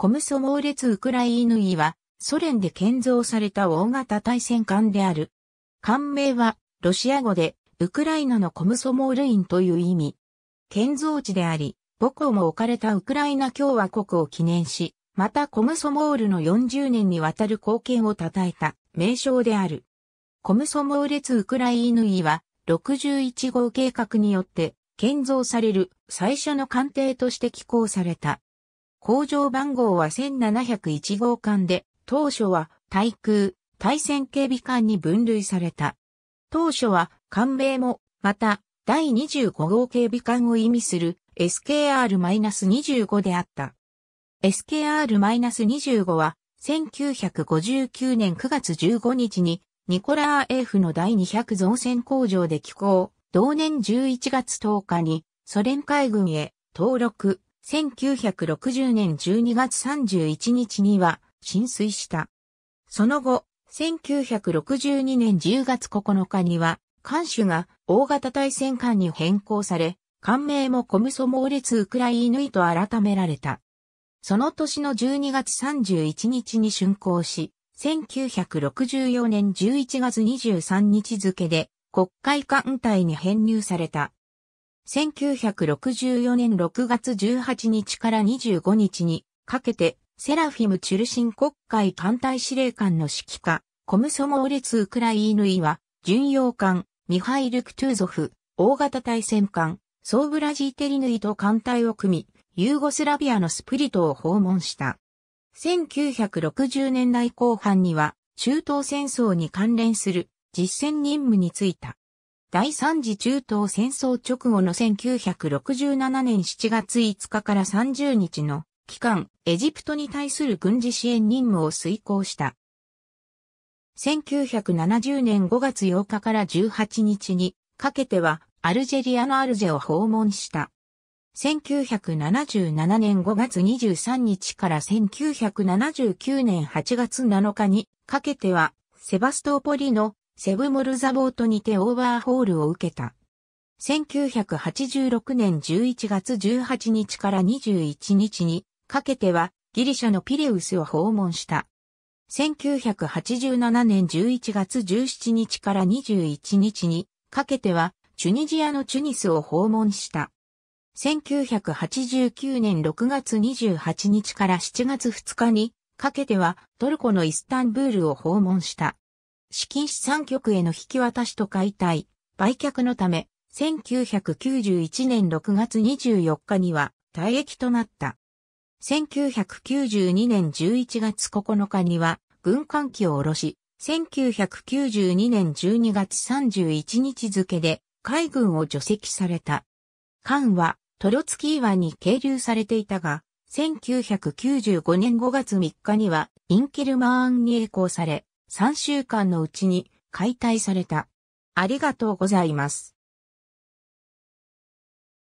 コムソモーレツウクライヌイは、ソ連で建造された大型対戦艦である。艦名は、ロシア語で、ウクライナのコムソモールインという意味。建造地であり、母校も置かれたウクライナ共和国を記念し、またコムソモールの40年にわたる貢献を称えた名称である。コムソモーレツウクライヌイは、61号計画によって建造される最初の艦艇として寄港された。工場番号は1701号艦で、当初は対空、対戦警備艦に分類された。当初は艦名も、また、第25号警備艦を意味する SKR-25 であった。SKR-25 は、1959年9月15日に、ニコラー F の第200造船工場で寄港、同年11月10日に、ソ連海軍へ登録、1960年12月31日には浸水した。その後、1962年10月9日には、艦首が大型対戦艦に変更され、艦名もコムソモーレツウクライヌイと改められた。その年の12月31日に竣工し、1964年11月23日付で国会艦隊に編入された。1964年6月18日から25日にかけて、セラフィム・チュルシン国会艦隊司令官の指揮下、コムソモーレツ・ウクライーヌイは、巡洋艦、ミハイル・クトゥーゾフ、大型対戦艦、ソーブラジーテリヌイと艦隊を組み、ユーゴスラビアのスプリトを訪問した。1960年代後半には、中東戦争に関連する実践任務に就いた。第三次中東戦争直後の1967年7月5日から30日の期間、エジプトに対する軍事支援任務を遂行した。1970年5月8日から18日にかけてはアルジェリアのアルジェを訪問した。1977年5月23日から1979年8月7日にかけてはセバストーポリのセブ・モルザボートにてオーバーホールを受けた。1986年11月18日から21日にかけてはギリシャのピレウスを訪問した。1987年11月17日から21日にかけてはチュニジアのチュニスを訪問した。1989年6月28日から7月2日にかけてはトルコのイスタンブールを訪問した。資金資産局への引き渡しと解体、売却のため、1991年6月24日には退役となった。1992年11月9日には軍艦機を下ろし、1992年12月31日付で海軍を除籍された。艦はトロツキー湾に係留されていたが、1995年5月3日にはインキルマーンに栄光され、3週間のうちに解体された。ありがとうございます。